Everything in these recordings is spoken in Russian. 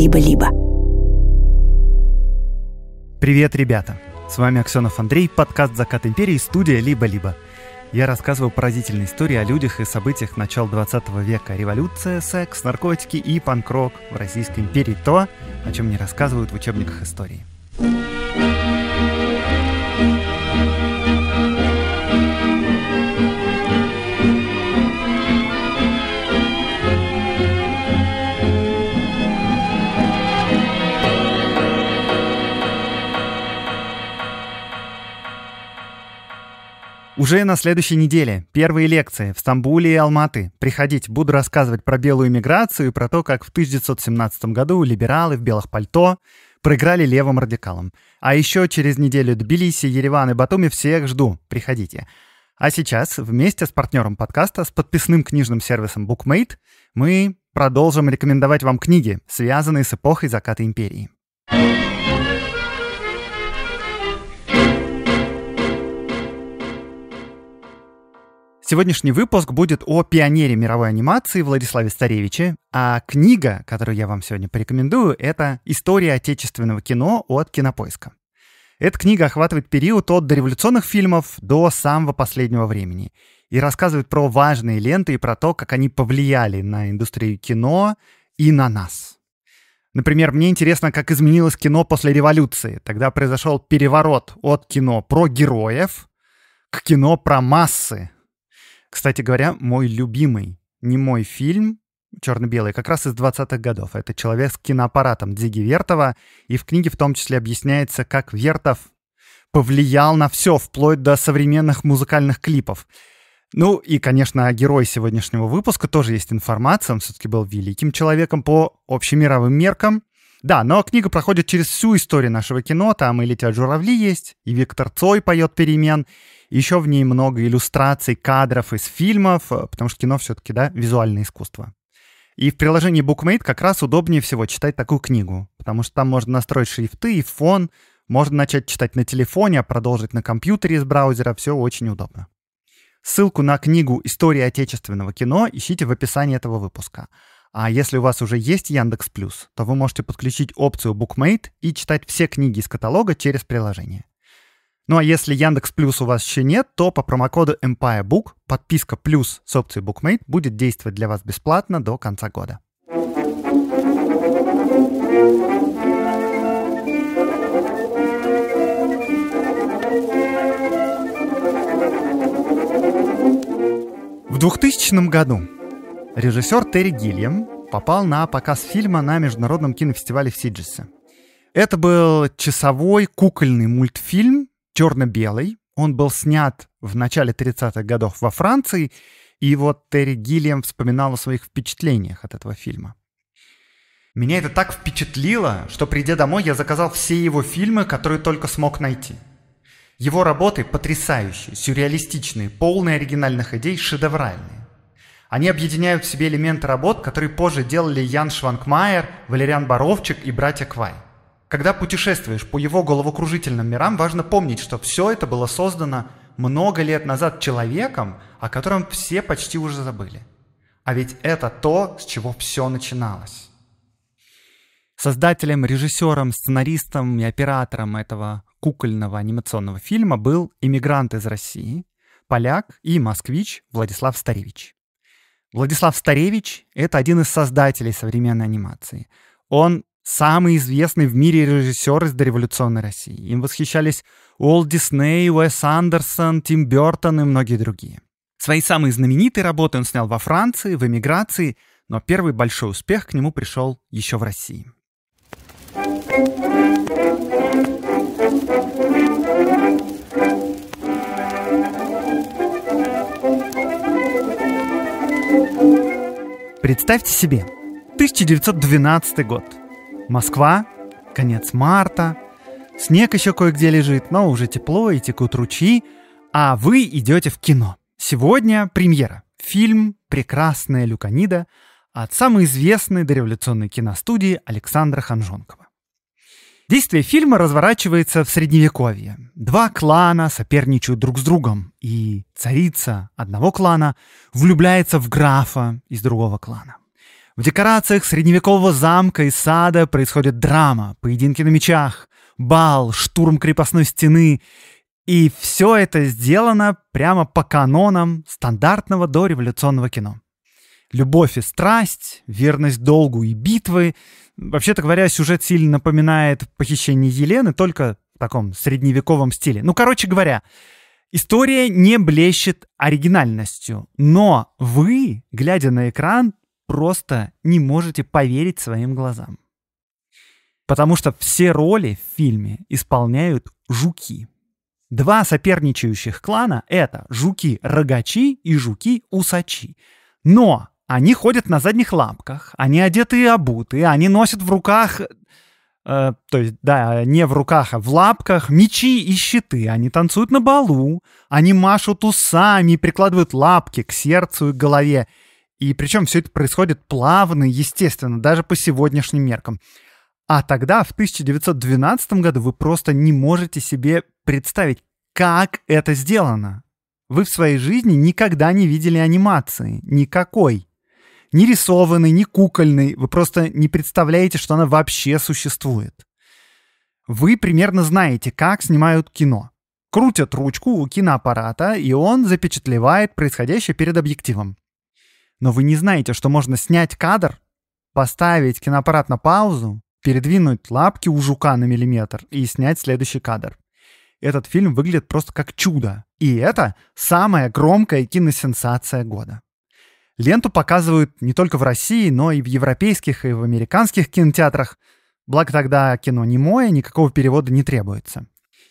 либо-либо. Привет, ребята! С вами Аксенов Андрей, подкаст «Закат империи», студия «Либо-либо». Я рассказываю поразительные истории о людях и событиях начала 20 века. Революция, секс, наркотики и панк-рок в Российской империи. То, о чем не рассказывают в учебниках истории. Уже на следующей неделе первые лекции в Стамбуле и Алматы. Приходить буду рассказывать про белую миграцию и про то, как в 1917 году либералы в белых пальто проиграли левым радикалам. А еще через неделю Тбилиси, Ереван и Батуми всех жду. Приходите. А сейчас вместе с партнером подкаста, с подписным книжным сервисом BookMate, мы продолжим рекомендовать вам книги, связанные с эпохой заката империи. Сегодняшний выпуск будет о пионере мировой анимации Владиславе Старевиче, а книга, которую я вам сегодня порекомендую, это «История отечественного кино» от Кинопоиска. Эта книга охватывает период от дореволюционных фильмов до самого последнего времени и рассказывает про важные ленты и про то, как они повлияли на индустрию кино и на нас. Например, мне интересно, как изменилось кино после революции. Тогда произошел переворот от кино про героев к кино про массы, кстати говоря, мой любимый, не мой фильм, черно-белый, как раз из 20-х годов. Это «Человек с киноаппаратом» Дзиги Вертова. И в книге в том числе объясняется, как Вертов повлиял на все, вплоть до современных музыкальных клипов. Ну и, конечно, герой сегодняшнего выпуска тоже есть информация. Он все-таки был великим человеком по общемировым меркам. Да, но книга проходит через всю историю нашего кино. Там и «Летят журавли» есть, и Виктор Цой поет «Перемен», еще в ней много иллюстраций, кадров из фильмов, э, потому что кино все-таки, да, визуальное искусство. И в приложении BookMate как раз удобнее всего читать такую книгу, потому что там можно настроить шрифты и фон, можно начать читать на телефоне, а продолжить на компьютере из браузера, все очень удобно. Ссылку на книгу «История отечественного кино» ищите в описании этого выпуска. А если у вас уже есть Яндекс Плюс, то вы можете подключить опцию BookMate и читать все книги из каталога через приложение. Ну а если Яндекс Плюс у вас еще нет, то по промокоду EmpireBook подписка «Плюс» с опцией BookMate будет действовать для вас бесплатно до конца года. В 2000 году режиссер Терри Гильям попал на показ фильма на Международном кинофестивале в Сиджесе. Это был часовой кукольный мультфильм, черно-белый. Он был снят в начале 30-х годов во Франции, и вот Терри Гиллиам вспоминал о своих впечатлениях от этого фильма. Меня это так впечатлило, что придя домой, я заказал все его фильмы, которые только смог найти. Его работы потрясающие, сюрреалистичные, полные оригинальных идей, шедевральные. Они объединяют в себе элементы работ, которые позже делали Ян Швангмайер, Валериан Боровчик и братья Квай – когда путешествуешь по его головокружительным мирам, важно помнить, что все это было создано много лет назад человеком, о котором все почти уже забыли. А ведь это то, с чего все начиналось. Создателем, режиссером, сценаристом и оператором этого кукольного анимационного фильма был иммигрант из России, поляк и москвич Владислав Старевич. Владислав Старевич — это один из создателей современной анимации. Он самый известный в мире режиссер из дореволюционной России. Им восхищались Уолт Дисней, Уэс Андерсон, Тим Бертон и многие другие. Свои самые знаменитые работы он снял во Франции, в эмиграции, но первый большой успех к нему пришел еще в России. Представьте себе, 1912 год. Москва, конец марта. Снег еще кое-где лежит, но уже тепло и текут ручьи. А вы идете в кино. Сегодня премьера. Фильм «Прекрасная люканида» от самой известной дореволюционной киностудии Александра Ханжонкова. Действие фильма разворачивается в Средневековье. Два клана соперничают друг с другом, и царица одного клана влюбляется в графа из другого клана. В декорациях средневекового замка и сада происходит драма, поединки на мечах, бал, штурм крепостной стены. И все это сделано прямо по канонам стандартного дореволюционного кино. Любовь и страсть, верность долгу и битвы. Вообще-то говоря, сюжет сильно напоминает похищение Елены, только в таком средневековом стиле. Ну, короче говоря, История не блещет оригинальностью, но вы, глядя на экран, просто не можете поверить своим глазам. Потому что все роли в фильме исполняют жуки. Два соперничающих клана — это жуки-рогачи и жуки-усачи. Но они ходят на задних лапках, они одеты и обуты, они носят в руках Э, то есть, да, не в руках, а в лапках, мечи и щиты. Они танцуют на балу, они машут усами, прикладывают лапки к сердцу и голове. И причем все это происходит плавно, естественно, даже по сегодняшним меркам. А тогда, в 1912 году, вы просто не можете себе представить, как это сделано. Вы в своей жизни никогда не видели анимации. Никакой. Ни рисованной, ни кукольной. Вы просто не представляете, что она вообще существует. Вы примерно знаете, как снимают кино. Крутят ручку у киноаппарата, и он запечатлевает происходящее перед объективом но вы не знаете, что можно снять кадр, поставить киноаппарат на паузу, передвинуть лапки у жука на миллиметр и снять следующий кадр. Этот фильм выглядит просто как чудо. И это самая громкая киносенсация года. Ленту показывают не только в России, но и в европейских и в американских кинотеатрах. Благо тогда кино немое, никакого перевода не требуется.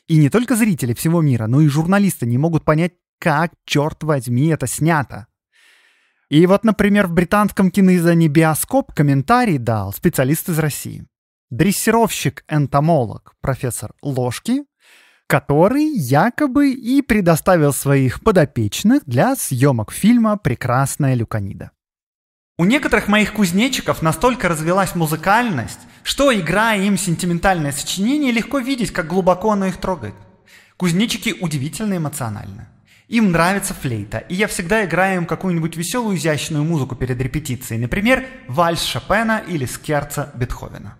И не только зрители всего мира, но и журналисты не могут понять, как, черт возьми, это снято. И вот, например, в британском киноиздании «Биоскоп» комментарий дал специалист из России. Дрессировщик-энтомолог профессор Ложки, который якобы и предоставил своих подопечных для съемок фильма «Прекрасная люканида». У некоторых моих кузнечиков настолько развилась музыкальность, что, играя им сентиментальное сочинение, легко видеть, как глубоко оно их трогает. Кузнечики удивительно эмоциональны. Им нравится флейта, и я всегда играю им какую-нибудь веселую изящную музыку перед репетицией, например, вальс Шопена или скерца Бетховена.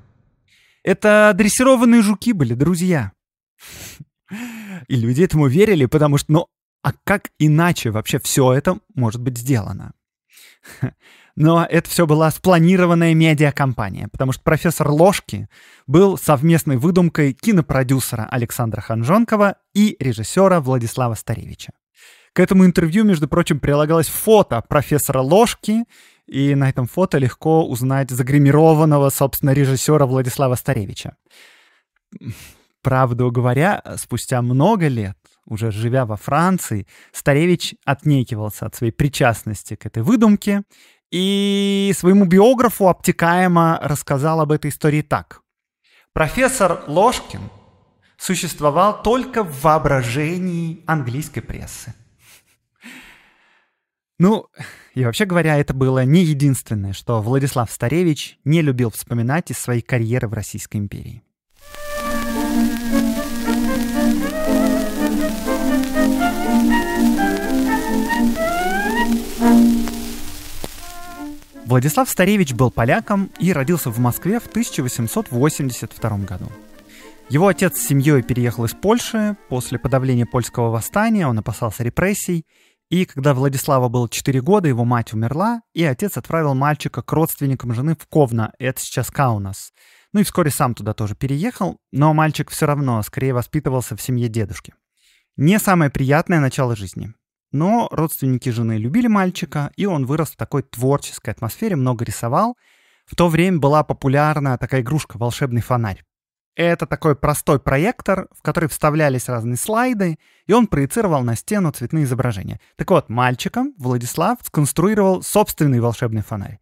Это дрессированные жуки были, друзья. И люди этому верили, потому что, ну, а как иначе вообще все это может быть сделано? Но это все была спланированная медиакомпания, потому что профессор Ложки был совместной выдумкой кинопродюсера Александра Ханжонкова и режиссера Владислава Старевича. К этому интервью, между прочим, прилагалось фото профессора Ложки, и на этом фото легко узнать загримированного, собственно, режиссера Владислава Старевича. Правду говоря, спустя много лет, уже живя во Франции, Старевич отнекивался от своей причастности к этой выдумке и своему биографу обтекаемо рассказал об этой истории так. Профессор Ложкин существовал только в воображении английской прессы. Ну, и вообще говоря, это было не единственное, что Владислав Старевич не любил вспоминать из своей карьеры в Российской империи. Владислав Старевич был поляком и родился в Москве в 1882 году. Его отец с семьей переехал из Польши, после подавления польского восстания он опасался репрессий и когда Владислава было 4 года, его мать умерла, и отец отправил мальчика к родственникам жены в Ковна, это сейчас Каунас. Ну и вскоре сам туда тоже переехал, но мальчик все равно скорее воспитывался в семье дедушки. Не самое приятное начало жизни. Но родственники жены любили мальчика, и он вырос в такой творческой атмосфере, много рисовал. В то время была популярна такая игрушка «Волшебный фонарь». Это такой простой проектор, в который вставлялись разные слайды, и он проецировал на стену цветные изображения. Так вот, мальчиком Владислав сконструировал собственный волшебный фонарь.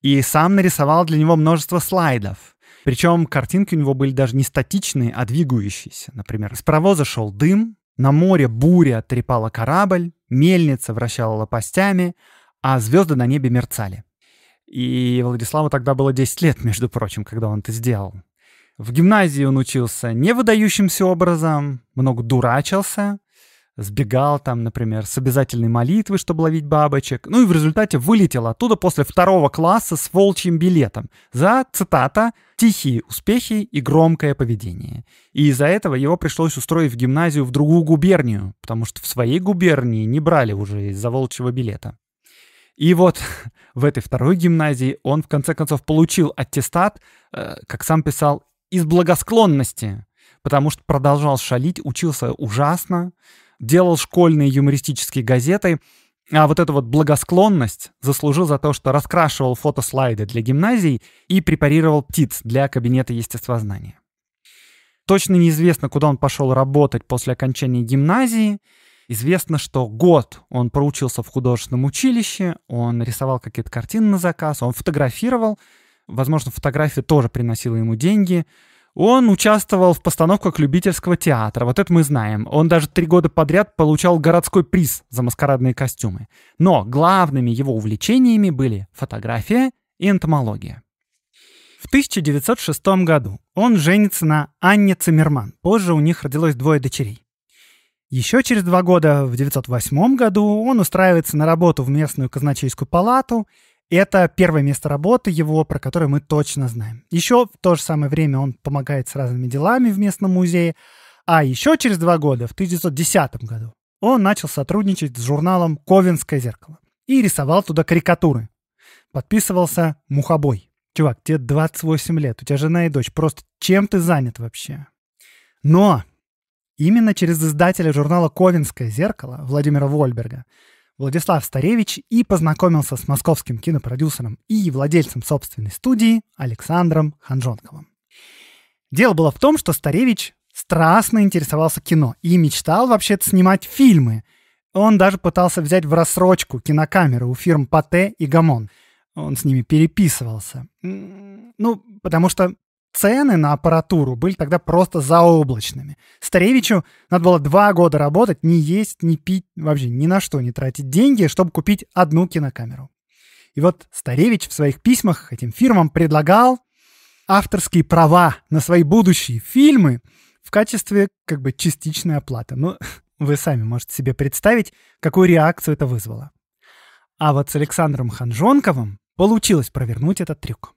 И сам нарисовал для него множество слайдов. Причем картинки у него были даже не статичные, а двигающиеся. Например, из паровоза шел дым, на море буря трепала корабль, мельница вращала лопастями, а звезды на небе мерцали. И Владиславу тогда было 10 лет, между прочим, когда он это сделал. В гимназии он учился не выдающимся образом, много дурачился, сбегал там, например, с обязательной молитвы, чтобы ловить бабочек, ну и в результате вылетел оттуда после второго класса с волчьим билетом за, цитата, «тихие успехи и громкое поведение». И из-за этого его пришлось устроить в гимназию в другую губернию, потому что в своей губернии не брали уже из-за волчьего билета. И вот в этой второй гимназии он в конце концов получил аттестат, э, как сам писал, из благосклонности, потому что продолжал шалить, учился ужасно, делал школьные юмористические газеты, а вот эту вот благосклонность заслужил за то, что раскрашивал фотослайды для гимназий и препарировал птиц для кабинета естествознания. Точно неизвестно, куда он пошел работать после окончания гимназии. Известно, что год он проучился в художественном училище, он рисовал какие-то картины на заказ, он фотографировал, возможно, фотография тоже приносила ему деньги. Он участвовал в постановках любительского театра, вот это мы знаем. Он даже три года подряд получал городской приз за маскарадные костюмы. Но главными его увлечениями были фотография и энтомология. В 1906 году он женится на Анне Циммерман. Позже у них родилось двое дочерей. Еще через два года, в 1908 году, он устраивается на работу в местную казначейскую палату – это первое место работы его, про которое мы точно знаем. Еще в то же самое время он помогает с разными делами в местном музее. А еще через два года, в 1910 году, он начал сотрудничать с журналом «Ковенское зеркало» и рисовал туда карикатуры. Подписывался «Мухобой». Чувак, тебе 28 лет, у тебя жена и дочь. Просто чем ты занят вообще? Но именно через издателя журнала «Ковенское зеркало» Владимира Вольберга – Владислав Старевич и познакомился с московским кинопродюсером и владельцем собственной студии Александром Ханжонковым. Дело было в том, что Старевич страстно интересовался кино и мечтал вообще-то снимать фильмы. Он даже пытался взять в рассрочку кинокамеры у фирм Пате и Гамон. Он с ними переписывался. Ну, потому что цены на аппаратуру были тогда просто заоблачными. Старевичу надо было два года работать, не есть, не пить, вообще ни на что не тратить деньги, чтобы купить одну кинокамеру. И вот Старевич в своих письмах этим фирмам предлагал авторские права на свои будущие фильмы в качестве как бы частичной оплаты. Ну, вы сами можете себе представить, какую реакцию это вызвало. А вот с Александром Ханжонковым получилось провернуть этот трюк.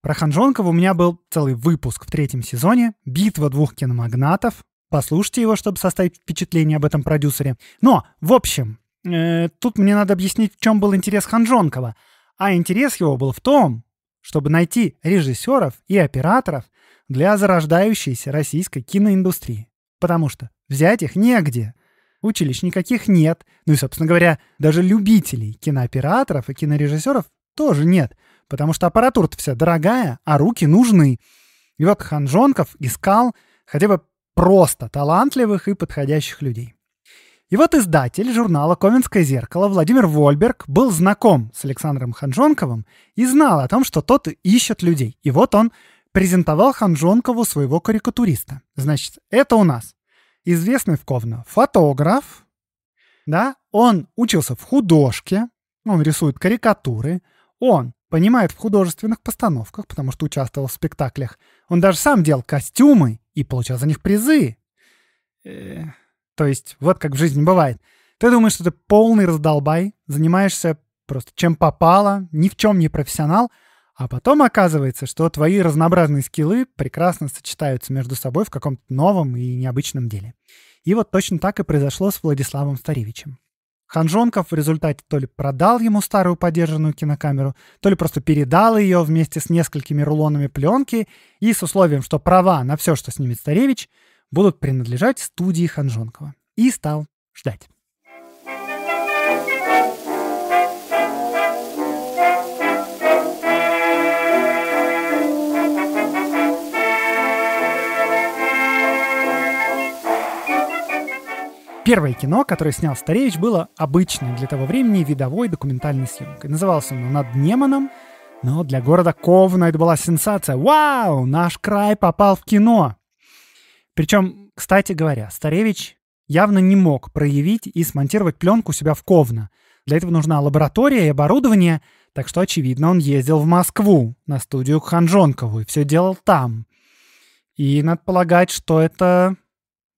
Про Ханжонкова у меня был целый выпуск в третьем сезоне «Битва двух киномагнатов». Послушайте его, чтобы составить впечатление об этом продюсере. Но, в общем, э, тут мне надо объяснить, в чем был интерес Ханжонкова. А интерес его был в том, чтобы найти режиссеров и операторов для зарождающейся российской киноиндустрии. Потому что взять их негде. Училищ никаких нет. Ну и, собственно говоря, даже любителей кинооператоров и кинорежиссеров тоже нет – потому что аппаратура-то вся дорогая, а руки нужны. И вот Ханжонков искал хотя бы просто талантливых и подходящих людей. И вот издатель журнала «Ковенское зеркало» Владимир Вольберг был знаком с Александром Ханжонковым и знал о том, что тот ищет людей. И вот он презентовал Ханжонкову своего карикатуриста. Значит, это у нас известный в Ковно фотограф, да, он учился в художке, он рисует карикатуры, он понимает в художественных постановках, потому что участвовал в спектаклях. Он даже сам делал костюмы и получал за них призы. Э, то есть вот как в жизни бывает. Ты думаешь, что ты полный раздолбай, занимаешься просто чем попало, ни в чем не профессионал, а потом оказывается, что твои разнообразные скиллы прекрасно сочетаются между собой в каком-то новом и необычном деле. И вот точно так и произошло с Владиславом Старевичем. Ханжонков в результате то ли продал ему старую подержанную кинокамеру, то ли просто передал ее вместе с несколькими рулонами пленки и с условием, что права на все, что снимет Старевич, будут принадлежать студии Ханжонкова. И стал ждать. Первое кино, которое снял Старевич, было обычной для того времени видовой документальной съемкой. Назывался оно «Над Неманом», но для города Ковна это была сенсация. Вау, наш край попал в кино! Причем, кстати говоря, Старевич явно не мог проявить и смонтировать пленку у себя в Ковна. Для этого нужна лаборатория и оборудование, так что, очевидно, он ездил в Москву на студию к Ханжонкову и все делал там. И надо полагать, что это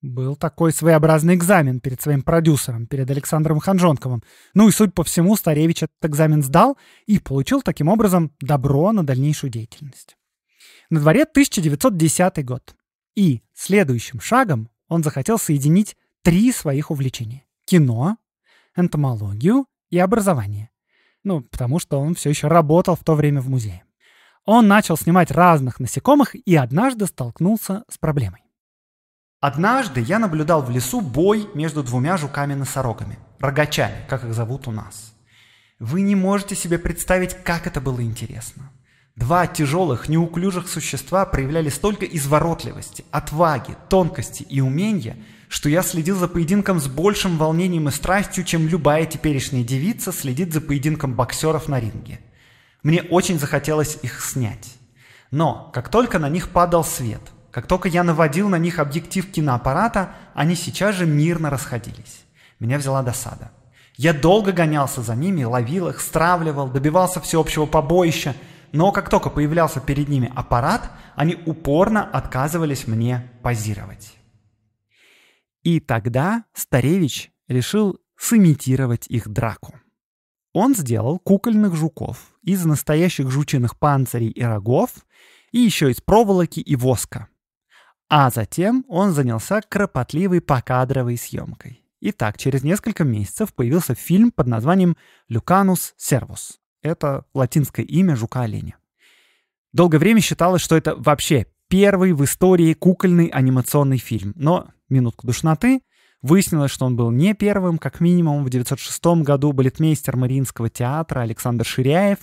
был такой своеобразный экзамен перед своим продюсером, перед Александром Ханжонковым. Ну и, суть по всему, Старевич этот экзамен сдал и получил таким образом добро на дальнейшую деятельность. На дворе 1910 год. И следующим шагом он захотел соединить три своих увлечения – кино, энтомологию и образование. Ну, потому что он все еще работал в то время в музее. Он начал снимать разных насекомых и однажды столкнулся с проблемой. Однажды я наблюдал в лесу бой между двумя жуками-носорогами, рогачами, как их зовут у нас. Вы не можете себе представить, как это было интересно. Два тяжелых, неуклюжих существа проявляли столько изворотливости, отваги, тонкости и умения, что я следил за поединком с большим волнением и страстью, чем любая теперешняя девица следит за поединком боксеров на ринге. Мне очень захотелось их снять. Но, как только на них падал свет – как только я наводил на них объектив киноаппарата, они сейчас же мирно расходились. Меня взяла досада. Я долго гонялся за ними, ловил их, стравливал, добивался всеобщего побоища, но как только появлялся перед ними аппарат, они упорно отказывались мне позировать. И тогда Старевич решил сымитировать их драку. Он сделал кукольных жуков из настоящих жучиных панцирей и рогов и еще из проволоки и воска. А затем он занялся кропотливой покадровой съемкой. Итак, через несколько месяцев появился фильм под названием «Люканус сервус». Это латинское имя жука-оленя. Долгое время считалось, что это вообще первый в истории кукольный анимационный фильм. Но, минутку душноты, выяснилось, что он был не первым. Как минимум, в 1906 году балетмейстер Мариинского театра Александр Ширяев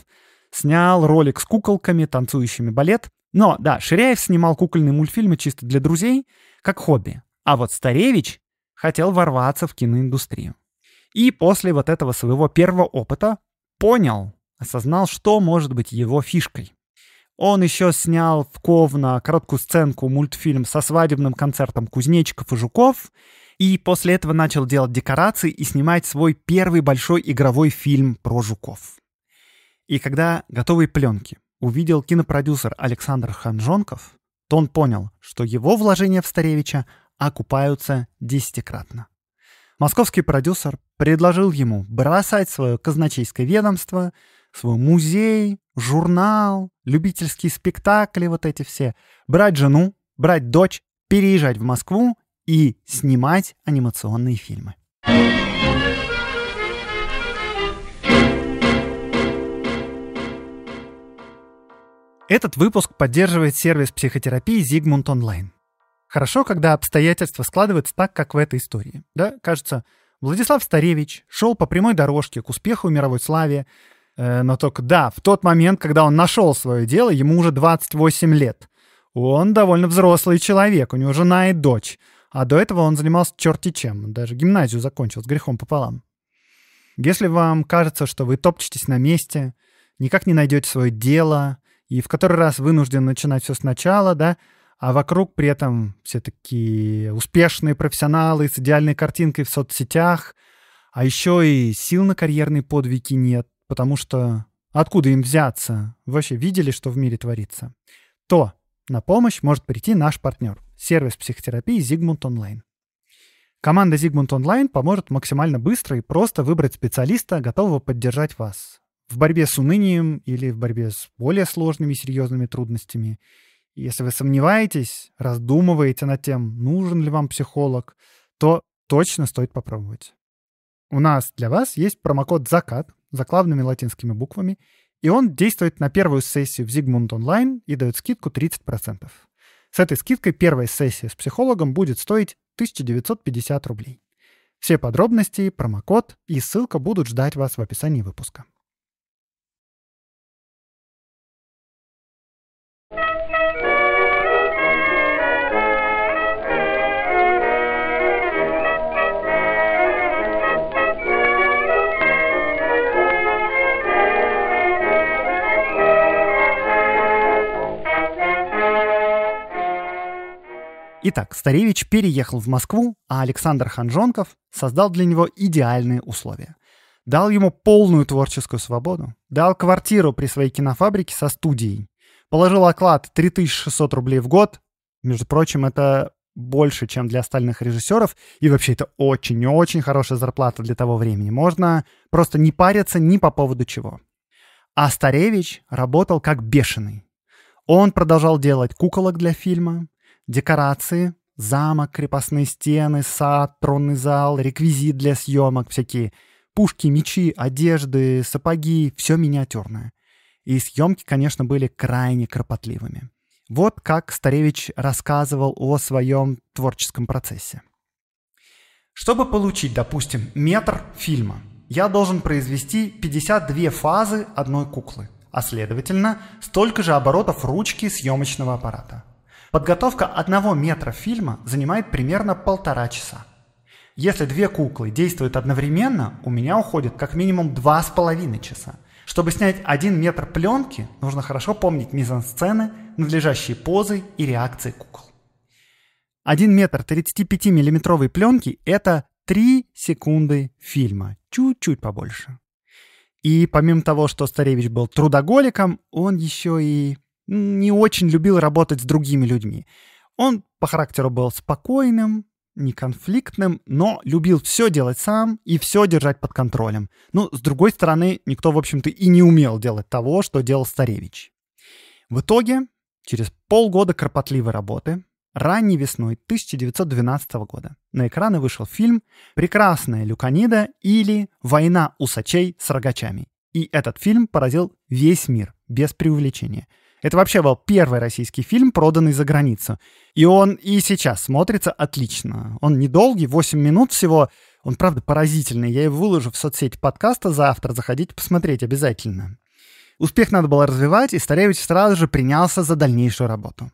снял ролик с куколками, танцующими балет, но, да, Ширяев снимал кукольные мультфильмы чисто для друзей, как хобби. А вот Старевич хотел ворваться в киноиндустрию. И после вот этого своего первого опыта понял, осознал, что может быть его фишкой. Он еще снял в Ковна короткую сценку мультфильм со свадебным концертом Кузнечиков и Жуков, и после этого начал делать декорации и снимать свой первый большой игровой фильм про жуков. И когда готовые пленки увидел кинопродюсер Александр Ханжонков, то он понял, что его вложения в Старевича окупаются десятикратно. Московский продюсер предложил ему бросать свое казначейское ведомство, свой музей, журнал, любительские спектакли, вот эти все, брать жену, брать дочь, переезжать в Москву и снимать анимационные фильмы. Этот выпуск поддерживает сервис психотерапии Зигмунд Онлайн. Хорошо, когда обстоятельства складываются так, как в этой истории. Да, кажется, Владислав Старевич шел по прямой дорожке к успеху и мировой славе, э, но только да, в тот момент, когда он нашел свое дело, ему уже 28 лет. Он довольно взрослый человек, у него жена и дочь. А до этого он занимался черти чем, даже гимназию закончил с грехом пополам. Если вам кажется, что вы топчетесь на месте, никак не найдете свое дело, и в который раз вынужден начинать все сначала, да, а вокруг при этом все такие успешные профессионалы с идеальной картинкой в соцсетях, а еще и сил на карьерные подвиги нет, потому что откуда им взяться? Вы вообще видели, что в мире творится? То на помощь может прийти наш партнер – сервис психотерапии «Зигмунд Онлайн». Команда «Зигмунд Онлайн» поможет максимально быстро и просто выбрать специалиста, готового поддержать вас в борьбе с унынием или в борьбе с более сложными серьезными трудностями. Если вы сомневаетесь, раздумываете над тем, нужен ли вам психолог, то точно стоит попробовать. У нас для вас есть промокод «Закат» заглавными латинскими буквами, и он действует на первую сессию в Zigmund Online и дает скидку 30%. С этой скидкой первая сессия с психологом будет стоить 1950 рублей. Все подробности, промокод и ссылка будут ждать вас в описании выпуска. Итак, Старевич переехал в Москву, а Александр Ханжонков создал для него идеальные условия. Дал ему полную творческую свободу, дал квартиру при своей кинофабрике со студией, положил оклад 3600 рублей в год, между прочим, это больше, чем для остальных режиссеров, и вообще это очень-очень хорошая зарплата для того времени. Можно просто не париться ни по поводу чего. А Старевич работал как бешеный. Он продолжал делать куколок для фильма, Декорации, замок, крепостные стены, сад, тронный зал, реквизит для съемок всякие, пушки, мечи, одежды, сапоги, все миниатюрное. И съемки, конечно, были крайне кропотливыми. Вот как Старевич рассказывал о своем творческом процессе. Чтобы получить, допустим, метр фильма, я должен произвести 52 фазы одной куклы, а следовательно, столько же оборотов ручки съемочного аппарата. Подготовка одного метра фильма занимает примерно полтора часа. Если две куклы действуют одновременно, у меня уходит как минимум два с половиной часа. Чтобы снять один метр пленки, нужно хорошо помнить мизансцены, надлежащие позы и реакции кукол. Один метр 35 миллиметровой пленки – это 3 секунды фильма, чуть-чуть побольше. И помимо того, что Старевич был трудоголиком, он еще и не очень любил работать с другими людьми. Он по характеру был спокойным, неконфликтным, но любил все делать сам и все держать под контролем. Ну, с другой стороны, никто, в общем-то, и не умел делать того, что делал Старевич. В итоге, через полгода кропотливой работы, ранней весной 1912 года на экраны вышел фильм «Прекрасная Люканида» или «Война усачей с рогачами». И этот фильм поразил весь мир, без преувеличения – это вообще был первый российский фильм, проданный за границу. И он и сейчас смотрится отлично. Он недолгий, 8 минут всего. Он, правда, поразительный. Я его выложу в соцсети подкаста завтра. Заходите посмотреть обязательно. Успех надо было развивать, и Старевич сразу же принялся за дальнейшую работу.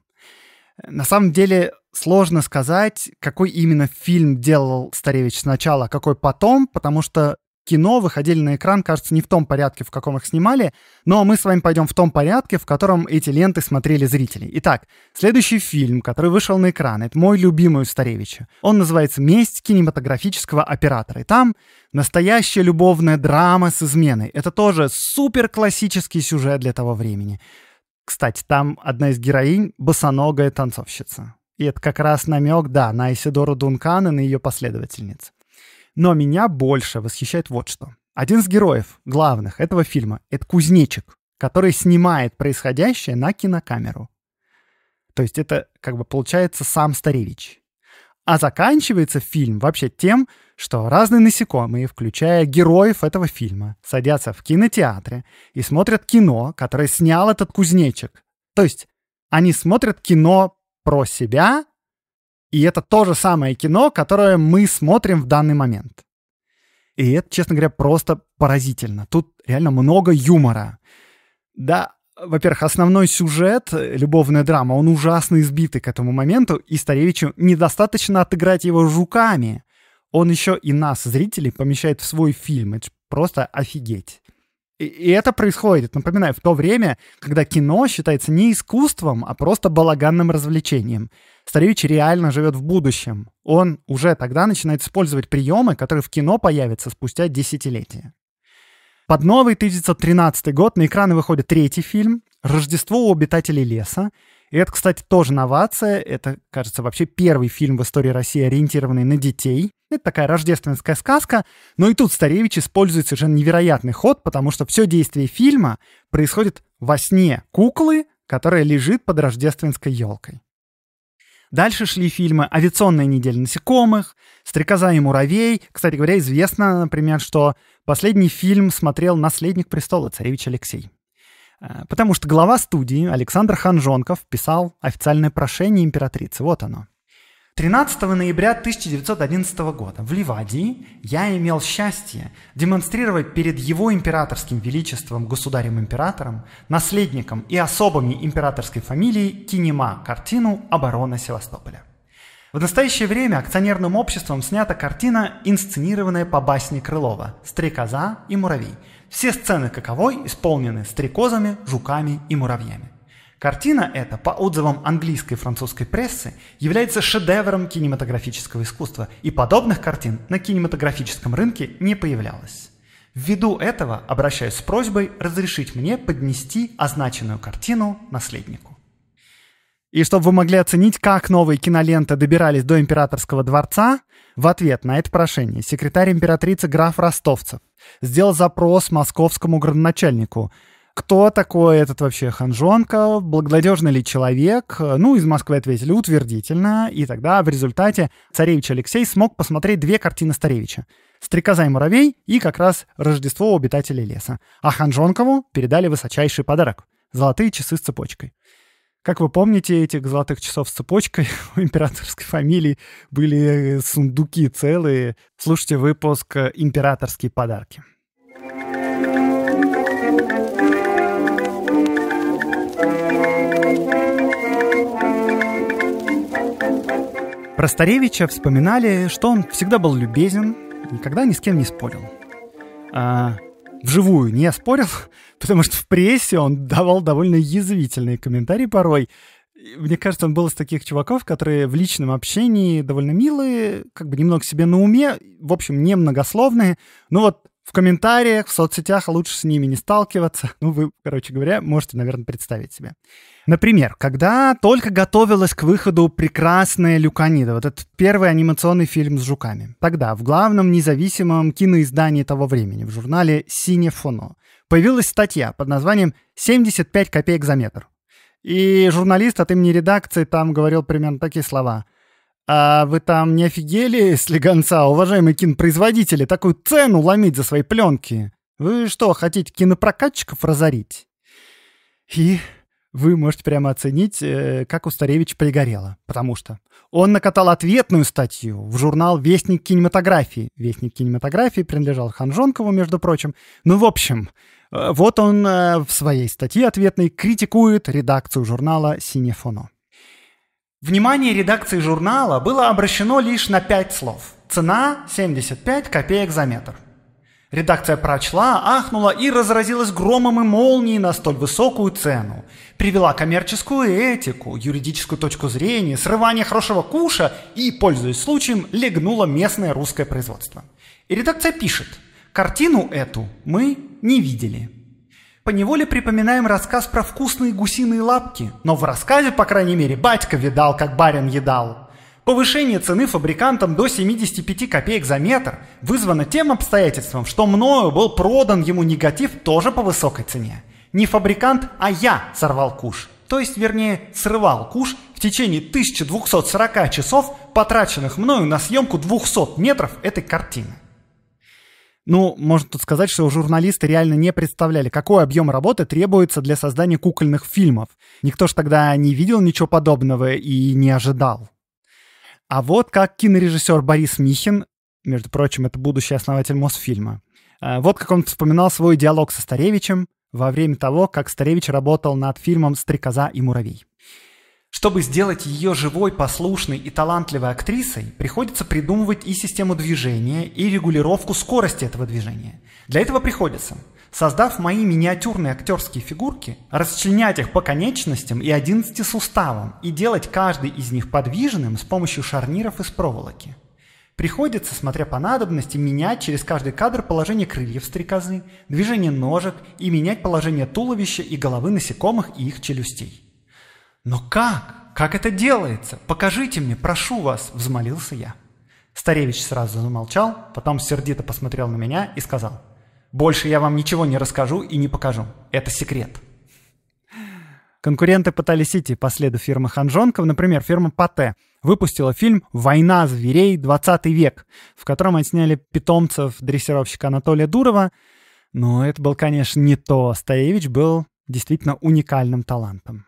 На самом деле сложно сказать, какой именно фильм делал Старевич сначала, а какой потом, потому что кино выходили на экран, кажется, не в том порядке, в каком их снимали, но мы с вами пойдем в том порядке, в котором эти ленты смотрели зрители. Итак, следующий фильм, который вышел на экран, это мой любимый у Старевича. Он называется «Месть кинематографического оператора». И там настоящая любовная драма с изменой. Это тоже супер классический сюжет для того времени. Кстати, там одна из героинь — босоногая танцовщица. И это как раз намек, да, на Исидору Дункан и на ее последовательниц. Но меня больше восхищает вот что. Один из героев главных этого фильма — это кузнечик, который снимает происходящее на кинокамеру. То есть это как бы получается сам Старевич. А заканчивается фильм вообще тем, что разные насекомые, включая героев этого фильма, садятся в кинотеатре и смотрят кино, которое снял этот кузнечик. То есть они смотрят кино про себя, и это то же самое кино, которое мы смотрим в данный момент. И это, честно говоря, просто поразительно. Тут реально много юмора. Да, во-первых, основной сюжет, э, любовная драма, он ужасно избитый к этому моменту, и Старевичу недостаточно отыграть его жуками. Он еще и нас, зрителей, помещает в свой фильм. Это просто офигеть. И, и это происходит, напоминаю, в то время, когда кино считается не искусством, а просто балаганным развлечением — Старевич реально живет в будущем. Он уже тогда начинает использовать приемы, которые в кино появятся спустя десятилетия. Под новый 1913 год на экраны выходит третий фильм «Рождество у обитателей леса». И это, кстати, тоже новация. Это, кажется, вообще первый фильм в истории России, ориентированный на детей. Это такая рождественская сказка. Но и тут Старевич использует совершенно невероятный ход, потому что все действие фильма происходит во сне куклы, которая лежит под рождественской елкой. Дальше шли фильмы «Авиационная неделя насекомых», «Стрекоза и муравей». Кстати говоря, известно, например, что последний фильм смотрел «Наследник престола» царевич Алексей. Э, потому что глава студии Александр Ханжонков писал официальное прошение императрицы. Вот оно. 13 ноября 1911 года в Ливадии я имел счастье демонстрировать перед его императорским величеством, государем-императором, наследником и особами императорской фамилии Кинема картину «Оборона Севастополя». В настоящее время акционерным обществом снята картина, инсценированная по басне Крылова «Стрекоза и муравей», все сцены каковой исполнены стрекозами, жуками и муравьями. Картина эта, по отзывам английской и французской прессы, является шедевром кинематографического искусства, и подобных картин на кинематографическом рынке не появлялось. Ввиду этого обращаюсь с просьбой разрешить мне поднести означенную картину наследнику. И чтобы вы могли оценить, как новые киноленты добирались до императорского дворца, в ответ на это прошение секретарь императрицы граф Ростовцев сделал запрос московскому градоначальнику – кто такой этот вообще Ханжонка? Благододежный ли человек? Ну, из Москвы ответили утвердительно. И тогда в результате царевич Алексей смог посмотреть две картины Старевича. «Стрекоза и муравей» и как раз «Рождество у обитателей леса». А Ханжонкову передали высочайший подарок — золотые часы с цепочкой. Как вы помните, этих золотых часов с цепочкой у императорской фамилии были э, сундуки целые. Слушайте выпуск «Императорские подарки». Про Старевича вспоминали, что он всегда был любезен, никогда ни с кем не спорил. А, вживую не спорил, потому что в прессе он давал довольно язвительные комментарии порой. Мне кажется, он был из таких чуваков, которые в личном общении довольно милые, как бы немного себе на уме, в общем, немногословные, но вот в комментариях, в соцсетях, лучше с ними не сталкиваться. Ну, вы, короче говоря, можете, наверное, представить себе. Например, когда только готовилась к выходу «Прекрасная Люканида», вот этот первый анимационный фильм с жуками, тогда в главном независимом киноиздании того времени, в журнале «Синефоно», появилась статья под названием «75 копеек за метр». И журналист от имени редакции там говорил примерно такие слова – а вы там не офигели если Гонца, уважаемые кинопроизводители, такую цену ломить за свои пленки? Вы что, хотите кинопрокатчиков разорить? И вы можете прямо оценить, э, как у Устаревич пригорело. Потому что он накатал ответную статью в журнал «Вестник кинематографии». «Вестник кинематографии» принадлежал Ханжонкову, между прочим. Ну, в общем, э, вот он э, в своей статье ответной критикует редакцию журнала «Синефоно». Внимание редакции журнала было обращено лишь на 5 слов. Цена 75 копеек за метр. Редакция прочла, ахнула и разразилась громом и молнией на столь высокую цену. Привела коммерческую этику, юридическую точку зрения, срывание хорошего куша и, пользуясь случаем, легнула местное русское производство. И редакция пишет, картину эту мы не видели поневоле припоминаем рассказ про вкусные гусиные лапки. Но в рассказе, по крайней мере, батька видал, как барин едал. Повышение цены фабрикантам до 75 копеек за метр вызвано тем обстоятельством, что мною был продан ему негатив тоже по высокой цене. Не фабрикант, а я сорвал куш. То есть, вернее, срывал куш в течение 1240 часов, потраченных мною на съемку 200 метров этой картины. Ну, можно тут сказать, что журналисты реально не представляли, какой объем работы требуется для создания кукольных фильмов. Никто ж тогда не видел ничего подобного и не ожидал. А вот как кинорежиссер Борис Михин, между прочим, это будущий основатель Мосфильма, а, вот как он вспоминал свой диалог со Старевичем во время того, как Старевич работал над фильмом «Стрекоза и муравей». Чтобы сделать ее живой, послушной и талантливой актрисой, приходится придумывать и систему движения, и регулировку скорости этого движения. Для этого приходится, создав мои миниатюрные актерские фигурки, расчленять их по конечностям и 11 суставам и делать каждый из них подвижным с помощью шарниров из проволоки. Приходится, смотря по надобности, менять через каждый кадр положение крыльев стрекозы, движение ножек и менять положение туловища и головы насекомых и их челюстей. «Но как? Как это делается? Покажите мне, прошу вас!» – взмолился я. Старевич сразу замолчал, потом сердито посмотрел на меня и сказал, «Больше я вам ничего не расскажу и не покажу. Это секрет». Конкуренты пытались идти по следу фирмы Ханжонков, например, фирма Пате выпустила фильм «Война зверей. 20 век», в котором отсняли питомцев дрессировщика Анатолия Дурова. Но это был, конечно, не то. Стаевич был действительно уникальным талантом.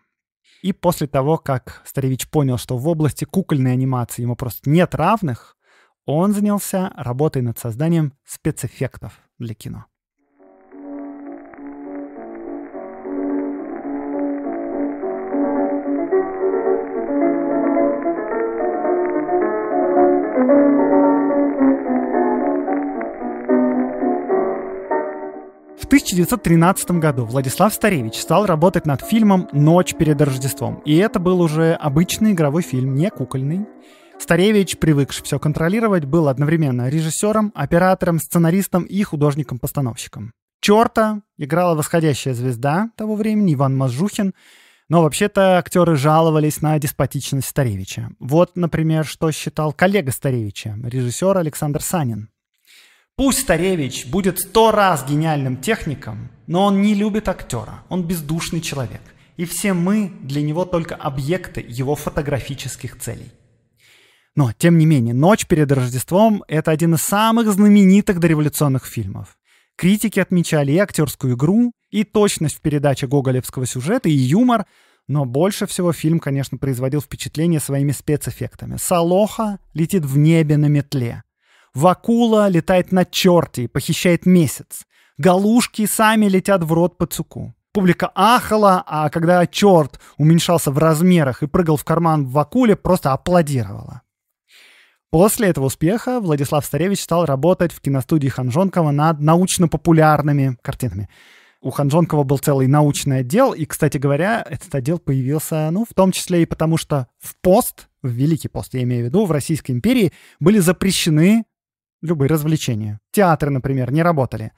И после того, как Старевич понял, что в области кукольной анимации ему просто нет равных, он занялся работой над созданием спецэффектов для кино. В 1913 году Владислав Старевич стал работать над фильмом «Ночь перед Рождеством», и это был уже обычный игровой фильм, не кукольный. Старевич, привыкший все контролировать, был одновременно режиссером, оператором, сценаристом и художником-постановщиком. Черта играла восходящая звезда того времени Иван Мазжухин, но вообще-то актеры жаловались на деспотичность Старевича. Вот, например, что считал коллега Старевича, режиссер Александр Санин. Пусть Старевич будет сто раз гениальным техником, но он не любит актера, он бездушный человек. И все мы для него только объекты его фотографических целей. Но, тем не менее, «Ночь перед Рождеством» — это один из самых знаменитых дореволюционных фильмов. Критики отмечали и актерскую игру, и точность в передаче гоголевского сюжета, и юмор, но больше всего фильм, конечно, производил впечатление своими спецэффектами. Солоха летит в небе на метле. Вакула летает на черте и похищает месяц. Галушки сами летят в рот Пацуку. Публика ахала, а когда черт уменьшался в размерах и прыгал в карман в Вакуле, просто аплодировала. После этого успеха Владислав Старевич стал работать в киностудии Ханжонкова над научно-популярными картинами. У Ханжонкова был целый научный отдел, и, кстати говоря, этот отдел появился, ну, в том числе и потому, что в пост, в Великий пост, я имею в виду, в Российской империи были запрещены любые развлечения. Театры, например, не работали.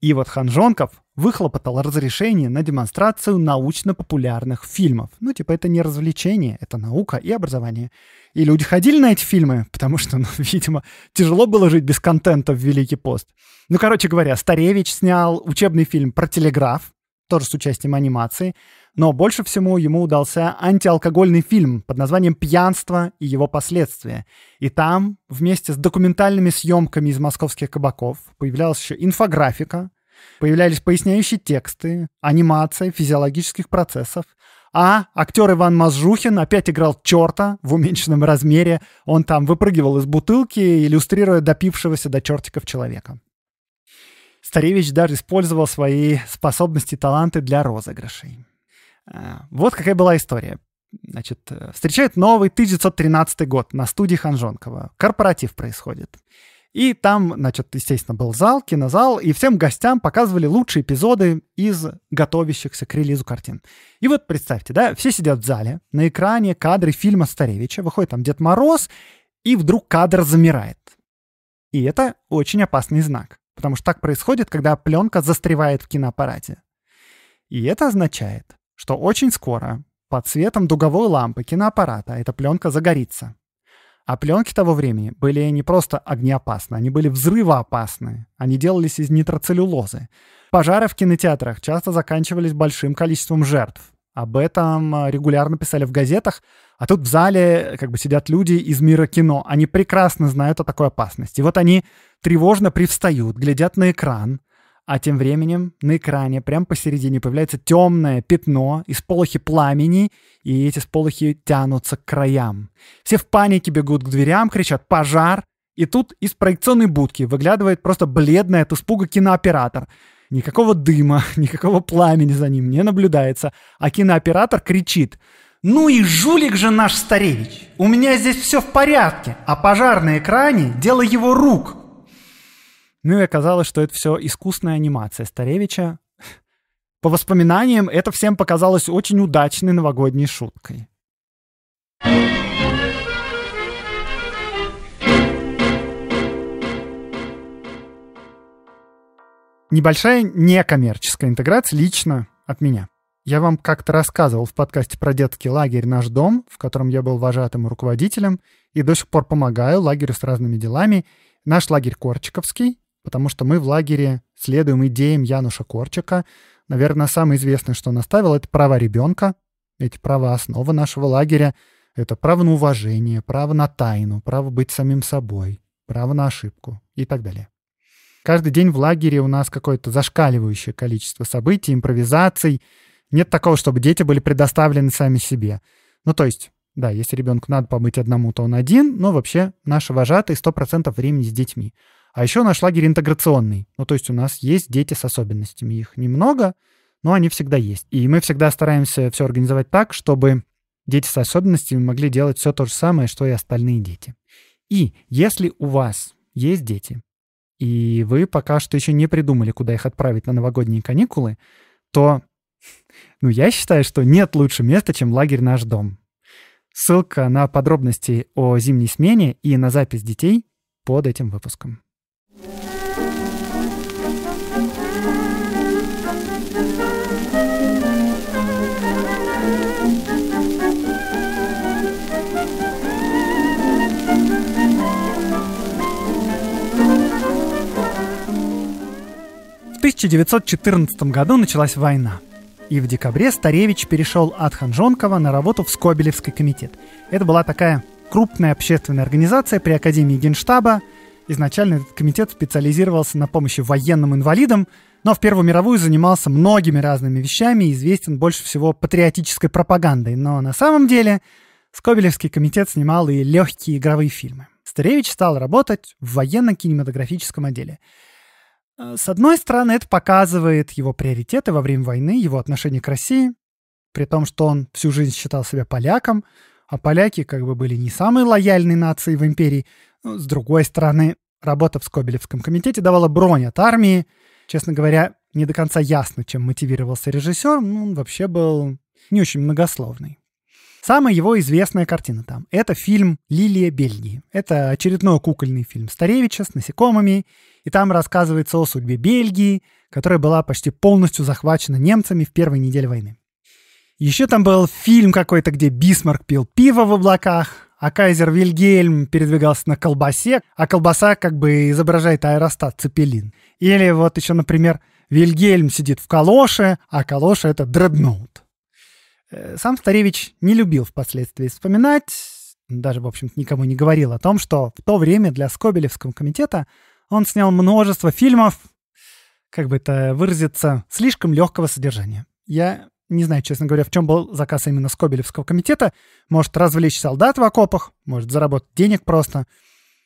И вот Ханжонков выхлопотал разрешение на демонстрацию научно-популярных фильмов. Ну, типа, это не развлечение, это наука и образование. И люди ходили на эти фильмы, потому что, ну, видимо, тяжело было жить без контента в Великий пост. Ну, короче говоря, Старевич снял учебный фильм про телеграф, тоже с участием анимации, но больше всему ему удался антиалкогольный фильм под названием «Пьянство и его последствия». И там вместе с документальными съемками из московских кабаков появлялась еще инфографика, появлялись поясняющие тексты, анимация физиологических процессов, а актер Иван Мазжухин опять играл черта в уменьшенном размере. Он там выпрыгивал из бутылки, иллюстрируя допившегося до чертиков человека. Старевич даже использовал свои способности таланты для розыгрышей. А, вот какая была история. Значит, э, встречает новый 1913 год на студии Ханжонкова. Корпоратив происходит. И там, значит, естественно, был зал, кинозал, и всем гостям показывали лучшие эпизоды из готовящихся к релизу картин. И вот представьте, да, все сидят в зале, на экране кадры фильма Старевича, выходит там Дед Мороз, и вдруг кадр замирает. И это очень опасный знак. Потому что так происходит, когда пленка застревает в киноаппарате. И это означает, что очень скоро под светом дуговой лампы киноаппарата эта пленка загорится. А пленки того времени были не просто огнеопасны, они были взрывоопасны. Они делались из нитроцеллюлозы. Пожары в кинотеатрах часто заканчивались большим количеством жертв. Об этом а, регулярно писали в газетах. А тут в зале как бы сидят люди из мира кино. Они прекрасно знают о такой опасности. И вот они тревожно привстают, глядят на экран, а тем временем на экране прямо посередине появляется темное пятно из полохи пламени, и эти сполохи тянутся к краям. Все в панике бегут к дверям, кричат «пожар!» И тут из проекционной будки выглядывает просто бледный от испуга кинооператор — Никакого дыма, никакого пламени за ним не наблюдается, а кинооператор кричит «Ну и жулик же наш старевич! У меня здесь все в порядке, а пожар на экране — дело его рук!» Ну и оказалось, что это все искусная анимация Старевича. По воспоминаниям, это всем показалось очень удачной новогодней шуткой. thank you Небольшая некоммерческая интеграция лично от меня. Я вам как-то рассказывал в подкасте про детский лагерь «Наш дом», в котором я был вожатым руководителем, и до сих пор помогаю лагерю с разными делами. Наш лагерь Корчиковский, потому что мы в лагере следуем идеям Януша Корчика. Наверное, самое известное, что он оставил, это право ребенка. Эти права — основа нашего лагеря. Это право на уважение, право на тайну, право быть самим собой, право на ошибку и так далее. Каждый день в лагере у нас какое-то зашкаливающее количество событий, импровизаций. Нет такого, чтобы дети были предоставлены сами себе. Ну, то есть, да, если ребенку надо побыть одному, то он один, но вообще наши вожатые 100% времени с детьми. А еще наш лагерь интеграционный. Ну, то есть у нас есть дети с особенностями. Их немного, но они всегда есть. И мы всегда стараемся все организовать так, чтобы дети с особенностями могли делать все то же самое, что и остальные дети. И если у вас есть дети, и вы пока что еще не придумали, куда их отправить на новогодние каникулы, то, ну, я считаю, что нет лучше места, чем лагерь «Наш дом». Ссылка на подробности о зимней смене и на запись детей под этим выпуском. 1914 году началась война. И в декабре Старевич перешел от Ханжонкова на работу в Скобелевский комитет. Это была такая крупная общественная организация при Академии Генштаба. Изначально этот комитет специализировался на помощи военным инвалидам, но в Первую мировую занимался многими разными вещами и известен больше всего патриотической пропагандой. Но на самом деле Скобелевский комитет снимал и легкие игровые фильмы. Старевич стал работать в военно-кинематографическом отделе – Э, с одной стороны, это показывает его приоритеты во время войны, его отношение к России, при том, что он всю жизнь считал себя поляком, а поляки как бы были не самой лояльной нацией в империи. Но, с другой стороны, работа в Скобелевском комитете давала бронь от армии. Честно говоря, не до конца ясно, чем мотивировался режиссер, но он вообще был не очень многословный. Самая его известная картина там — это фильм «Лилия Бельгии». Это очередной кукольный фильм Старевича с насекомыми, и там рассказывается о судьбе Бельгии, которая была почти полностью захвачена немцами в первой неделе войны. Еще там был фильм какой-то, где Бисмарк пил пиво в облаках, а кайзер Вильгельм передвигался на колбасе, а колбаса как бы изображает аэростат Цепелин. Или вот еще, например, Вильгельм сидит в калоше, а калоша — это дредноут. Э, сам Старевич не любил впоследствии вспоминать, даже, в общем-то, никому не говорил о том, что в то время для Скобелевского комитета он снял множество фильмов, как бы это выразиться, слишком легкого содержания. Я не знаю, честно говоря, в чем был заказ именно Скобелевского комитета. Может, развлечь солдат в окопах, может, заработать денег просто.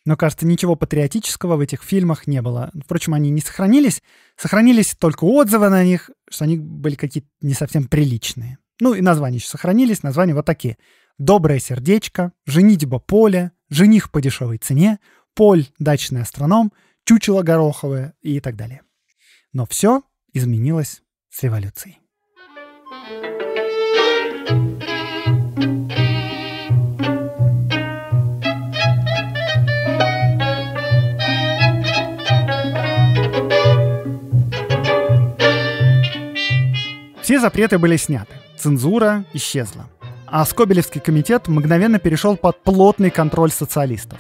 Но, кажется, ничего патриотического в этих фильмах не было. Впрочем, они не сохранились. Сохранились только отзывы на них, что они были какие-то не совсем приличные. Ну и названия еще сохранились, названия вот такие. «Доброе сердечко», «Женитьба поле», «Жених по дешевой цене», «Поль дачный астроном», «Чучело гороховое» и так далее. Но все изменилось с революцией. Все запреты были сняты цензура исчезла. А Скобелевский комитет мгновенно перешел под плотный контроль социалистов.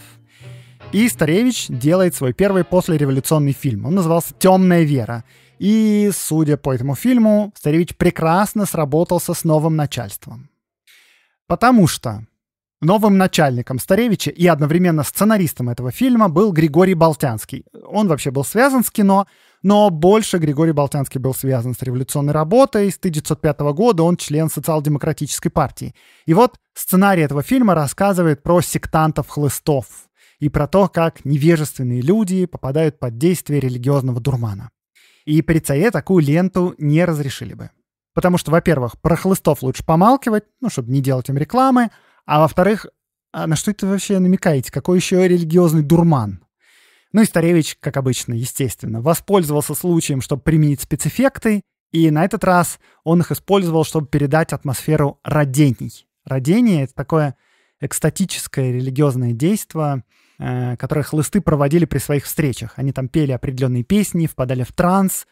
И Старевич делает свой первый послереволюционный фильм. Он назывался «Темная вера». И, судя по этому фильму, Старевич прекрасно сработался с новым начальством. Потому что новым начальником Старевича и одновременно сценаристом этого фильма был Григорий Болтянский. Он вообще был связан с кино, но больше Григорий Болтянский был связан с революционной работой. С 1905 года он член социал-демократической партии. И вот сценарий этого фильма рассказывает про сектантов-хлыстов и про то, как невежественные люди попадают под действие религиозного дурмана. И при царе такую ленту не разрешили бы. Потому что, во-первых, про хлыстов лучше помалкивать, ну, чтобы не делать им рекламы, а во-вторых, а на что это вообще намекаете? Какой еще религиозный дурман? Ну и Старевич, как обычно, естественно, воспользовался случаем, чтобы применить спецэффекты, и на этот раз он их использовал, чтобы передать атмосферу родений. Родение — это такое экстатическое религиозное действие, э, которое хлысты проводили при своих встречах. Они там пели определенные песни, впадали в транс,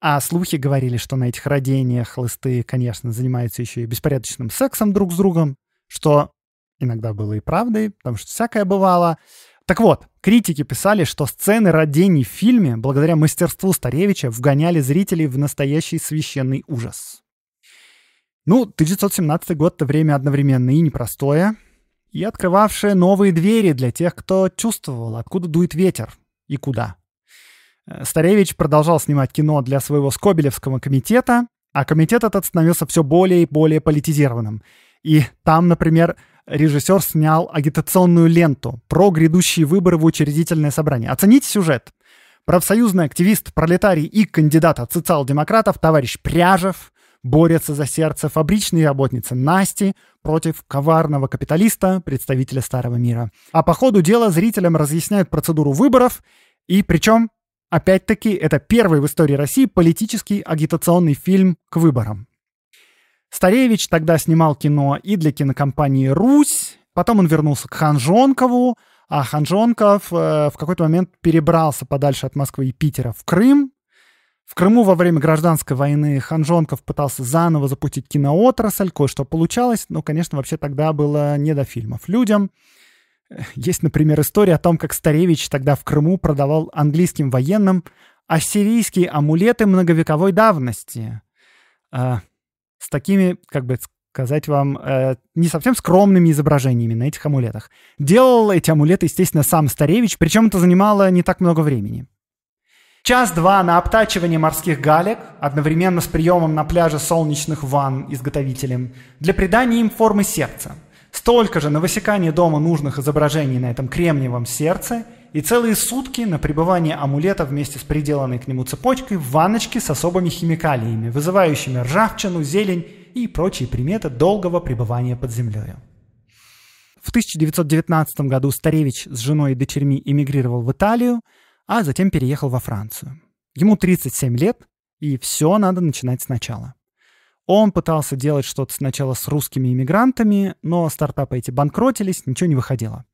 а слухи говорили, что на этих родениях хлысты, конечно, занимаются еще и беспорядочным сексом друг с другом, что иногда было и правдой, потому что всякое бывало. Так вот, Критики писали, что сцены родений в фильме, благодаря мастерству Старевича, вгоняли зрителей в настоящий священный ужас. Ну, 1917 год это время одновременно и непростое, и открывавшее новые двери для тех, кто чувствовал, откуда дует ветер и куда. Э, Старевич продолжал снимать кино для своего Скобелевского комитета, а комитет этот становился все более и более политизированным. И там, например, режиссер снял агитационную ленту про грядущие выборы в учредительное собрание. Оцените сюжет. Профсоюзный активист, пролетарий и кандидат от социал-демократов товарищ Пряжев борется за сердце фабричной работницы Насти против коварного капиталиста, представителя старого мира. А по ходу дела зрителям разъясняют процедуру выборов, и причем Опять-таки, это первый в истории России политический агитационный фильм к выборам. Старевич тогда снимал кино и для кинокомпании «Русь», потом он вернулся к Ханжонкову, а Ханжонков э, в какой-то момент перебрался подальше от Москвы и Питера в Крым. В Крыму во время гражданской войны Ханжонков пытался заново запустить киноотрасль, кое-что получалось, но, конечно, вообще тогда было не до фильмов людям. Э, есть, например, история о том, как Старевич тогда в Крыму продавал английским военным ассирийские амулеты многовековой давности. А, с такими, как бы сказать вам, э, не совсем скромными изображениями на этих амулетах. Делал эти амулеты, естественно, сам Старевич, причем это занимало не так много времени. Час-два на обтачивание морских галек, одновременно с приемом на пляже солнечных ванн изготовителем, для придания им формы сердца. Столько же на высекание дома нужных изображений на этом кремниевом сердце – и целые сутки на пребывание амулета вместе с приделанной к нему цепочкой в ванночке с особыми химикалиями, вызывающими ржавчину, зелень и прочие приметы долгого пребывания под землей. В 1919 году Старевич с женой и дочерьми эмигрировал в Италию, а затем переехал во Францию. Ему 37 лет, и все надо начинать сначала. Он пытался делать что-то сначала с русскими иммигрантами, но стартапы эти банкротились, ничего не выходило.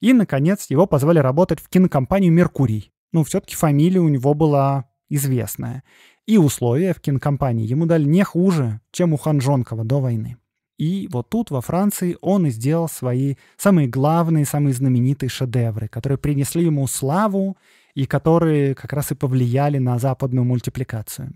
И, наконец, его позвали работать в кинокомпанию «Меркурий». Ну, все-таки фамилия у него была известная. И условия в кинокомпании ему дали не хуже, чем у Ханжонкова до войны. И вот тут, во Франции, он и сделал свои самые главные, самые знаменитые шедевры, которые принесли ему славу и которые как раз и повлияли на западную мультипликацию.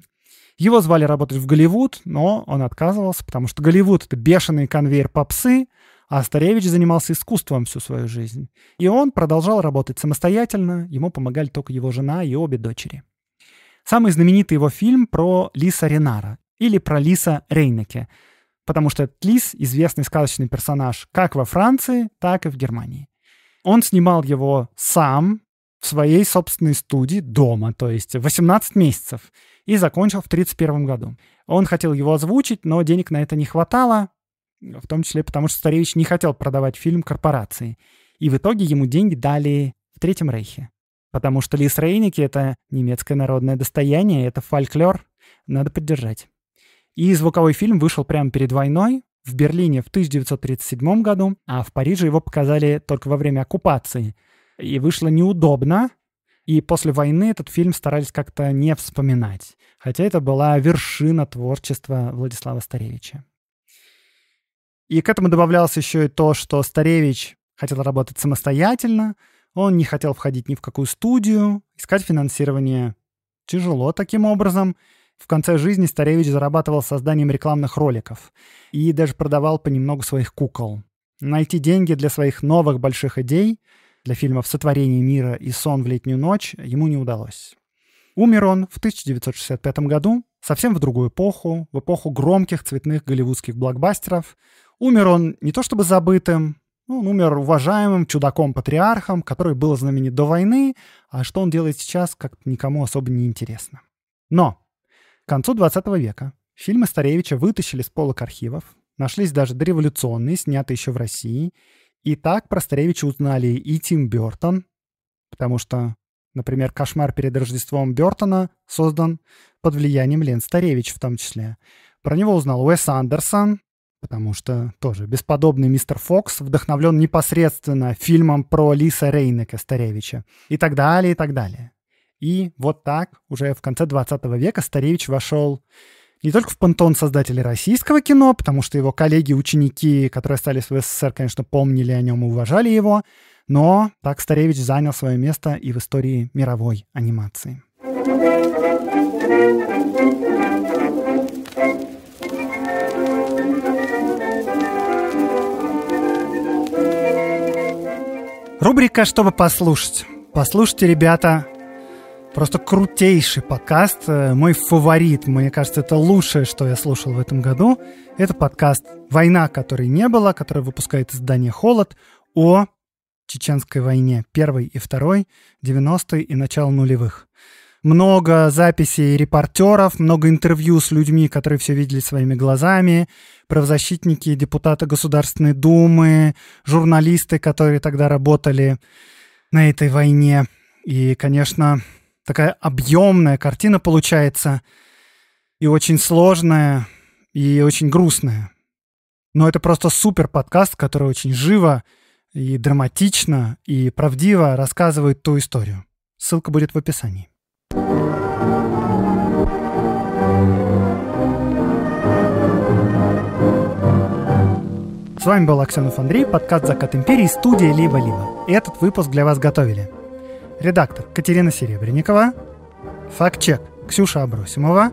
Его звали работать в Голливуд, но он отказывался, потому что Голливуд — это бешеный конвейер попсы, а Старевич занимался искусством всю свою жизнь. И он продолжал работать самостоятельно, ему помогали только его жена и обе дочери. Самый знаменитый его фильм про Лиса Ренара или про Лиса Рейнеке, потому что этот лис — известный сказочный персонаж как во Франции, так и в Германии. Он снимал его сам в своей собственной студии дома, то есть 18 месяцев и закончил в 1931 году. Он хотел его озвучить, но денег на это не хватало, в том числе потому, что Старевич не хотел продавать фильм корпорации. И в итоге ему деньги дали в Третьем Рейхе. Потому что Лис Рейники — это немецкое народное достояние, это фольклор, надо поддержать. И звуковой фильм вышел прямо перед войной, в Берлине в 1937 году, а в Париже его показали только во время оккупации. И вышло неудобно, и после войны этот фильм старались как-то не вспоминать, хотя это была вершина творчества Владислава Старевича. И к этому добавлялось еще и то, что Старевич хотел работать самостоятельно, он не хотел входить ни в какую студию, искать финансирование тяжело таким образом. В конце жизни Старевич зарабатывал созданием рекламных роликов и даже продавал понемногу своих кукол. Найти деньги для своих новых больших идей для фильмов «Сотворение мира» и «Сон в летнюю ночь» ему не удалось. Умер он в 1965 году, совсем в другую эпоху, в эпоху громких цветных голливудских блокбастеров. Умер он не то чтобы забытым, ну, он умер уважаемым чудаком-патриархом, который был знаменит до войны, а что он делает сейчас, как никому особо не интересно. Но к концу 20 века фильмы Старевича вытащили с полок архивов, нашлись даже дореволюционные, снятые еще в России, и так про Старевича узнали и Тим Бертон, потому что, например, «Кошмар перед Рождеством» Бертона создан под влиянием Лен Старевич в том числе. Про него узнал Уэс Андерсон, потому что тоже бесподобный мистер Фокс вдохновлен непосредственно фильмом про Лиса Рейнека Старевича и так далее, и так далее. И вот так уже в конце 20 века Старевич вошел не только в пантон создателей российского кино, потому что его коллеги, ученики, которые остались в СССР, конечно, помнили о нем и уважали его, но так Старевич занял свое место и в истории мировой анимации. Рубрика «Чтобы послушать». Послушайте, ребята, Просто крутейший подкаст, э, мой фаворит, мне кажется, это лучшее, что я слушал в этом году. Это подкаст «Война, которой не было», который выпускает издание «Холод» о Чеченской войне, первой и второй, 90-е и начало нулевых. Много записей репортеров, много интервью с людьми, которые все видели своими глазами, правозащитники, депутаты Государственной Думы, журналисты, которые тогда работали на этой войне. И, конечно, такая объемная картина получается, и очень сложная, и очень грустная. Но это просто супер подкаст, который очень живо и драматично, и правдиво рассказывает ту историю. Ссылка будет в описании. С вами был Аксенов Андрей, подкаст «Закат империи», студия «Либо-либо». Этот выпуск для вас готовили Редактор Катерина Серебренникова. Факт-чек Ксюша Абросимова.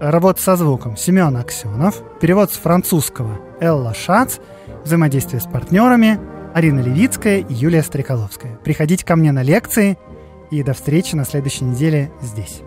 Работа со звуком Семен Аксенов. Перевод с французского Элла Шац. Взаимодействие с партнерами Арина Левицкая и Юлия Стреколовская. Приходите ко мне на лекции и до встречи на следующей неделе здесь.